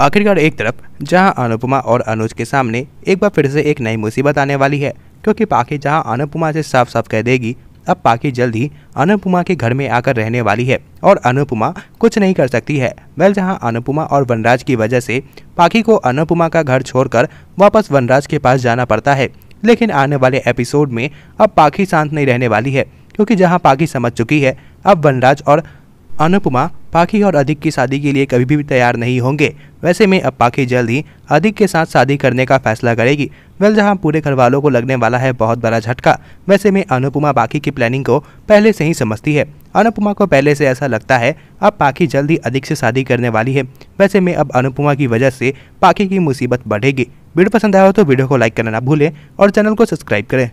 आखिरकार एक तरफ जहां अनुपमा और अनुज के सामने एक बार फिर से एक नई मुसीबत आने वाली है क्योंकि पाखी जहां अनुपमा से साफ साफ कह देगी अब पाखी जल्द ही अनुपमा के घर में आकर रहने वाली है और अनुपमा कुछ नहीं कर सकती है वेल जहां अनुपमा और वनराज की वजह से पाखी को अनुपमा का घर छोड़कर वापस वनराज के पास जाना पड़ता है लेकिन आने वाले एपिसोड में अब पाखी शांत नहीं रहने वाली है क्योंकि जहां पाखी समझ चुकी है अब वनराज और अनुपमा पाखी और अधिक की शादी के लिए कभी भी तैयार नहीं होंगे वैसे में अब पाखी जल्द ही अधिक के साथ शादी करने का फैसला करेगी वेल जहां पूरे घर वालों को लगने वाला है बहुत बड़ा झटका वैसे में अनुपमा पाखी की प्लानिंग को पहले से ही समझती है अनुपमा को पहले से ऐसा लगता है अब पाखी जल्द ही अधिक से शादी करने वाली है वैसे में अब अनुपमा की वजह से पाखी की मुसीबत बढ़ेगी वीडियो पसंद आया हो तो वीडियो को लाइक करना ना भूलें और चैनल को सब्सक्राइब करें